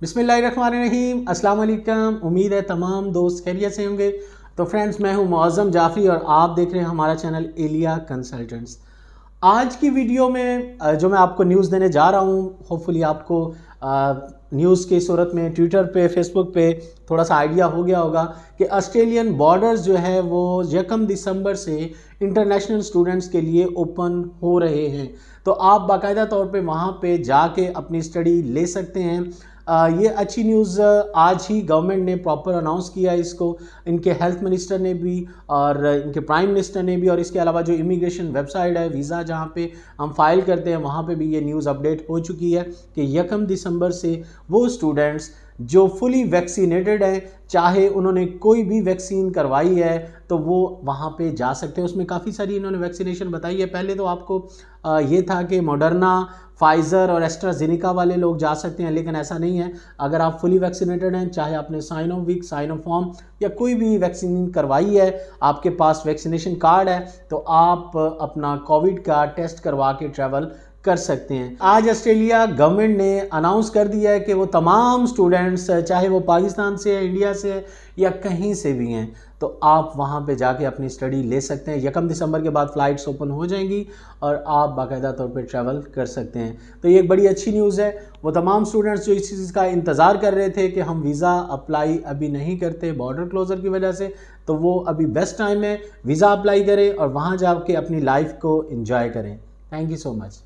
बिसमीम अल्लाम उम्मीद है तमाम दोस्त खैरियत से होंगे तो फ्रेंड्स मैं हूं मौज़म जाफ़री और आप देख रहे हैं हमारा चैनल एलिया कंसल्टेंट्स आज की वीडियो में जो मैं आपको न्यूज़ देने जा रहा हूं होपफुली आपको न्यूज़ की सूरत में ट्विटर पे फेसबुक पे थोड़ा सा आइडिया हो गया होगा कि ऑस्ट्रेलियन बॉर्डर्स जो है वो यकम दिसंबर से इंटरनेशनल स्टूडेंट्स के लिए ओपन हो रहे हैं तो आप बाकायदा तौर पे वहाँ पे जाके अपनी स्टडी ले सकते हैं आ, ये अच्छी न्यूज़ आज ही गवर्नमेंट ने प्रॉपर अनाउंस किया इसको इनके हेल्थ मिनिस्टर ने भी और इनके प्राइम मिनिस्टर ने भी और इसके अलावा जो इमिग्रेशन वेबसाइट है वीज़ा जहाँ पे हम फाइल करते हैं वहाँ पे भी ये न्यूज़ अपडेट हो चुकी है कि यकम दिसंबर दिसंबर से वो स्टूडेंट्स जो फुली वैक्सीनेटेड हैं चाहे उन्होंने कोई भी वैक्सीन करवाई है तो वो वहाँ पे जा सकते हैं उसमें काफ़ी सारी इन्होंने वैक्सीनेशन बताई है पहले तो आपको ये था कि मॉडर्ना फाइज़र और एस्ट्राजेनिका वाले लोग जा सकते हैं लेकिन ऐसा नहीं है अगर आप फुली वैक्सीनेटेड हैं चाहे आपने साइनोविक साइनोफॉर्म या कोई भी वैक्सीन करवाई है आपके पास वैक्सीनेशन कार्ड है तो आप अपना कोविड का टेस्ट करवा के ट्रैवल कर सकते हैं आज ऑस्ट्रेलिया गवर्नमेंट ने अनाउंस कर दिया है कि वो तमाम स्टूडेंट्स चाहे वो पाकिस्तान से है इंडिया से है या कहीं से भी हैं तो आप वहाँ पे जाके अपनी स्टडी ले सकते हैं यकम दिसंबर के बाद फ़्लाइट्स ओपन हो जाएंगी और आप बाकायदा तौर पे ट्रैवल कर सकते हैं तो ये एक बड़ी अच्छी न्यूज़ है वो तमाम स्टूडेंट्स जो इस चीज़ का इंतज़ार कर रहे थे कि हम वीज़ा अप्लाई अभी नहीं करते बॉर्डर क्लोज़र की वजह से तो वो अभी बेस्ट टाइम है वीज़ा अप्लाई करें और वहाँ जा अपनी लाइफ को इन्जॉय करें थैंक यू सो मच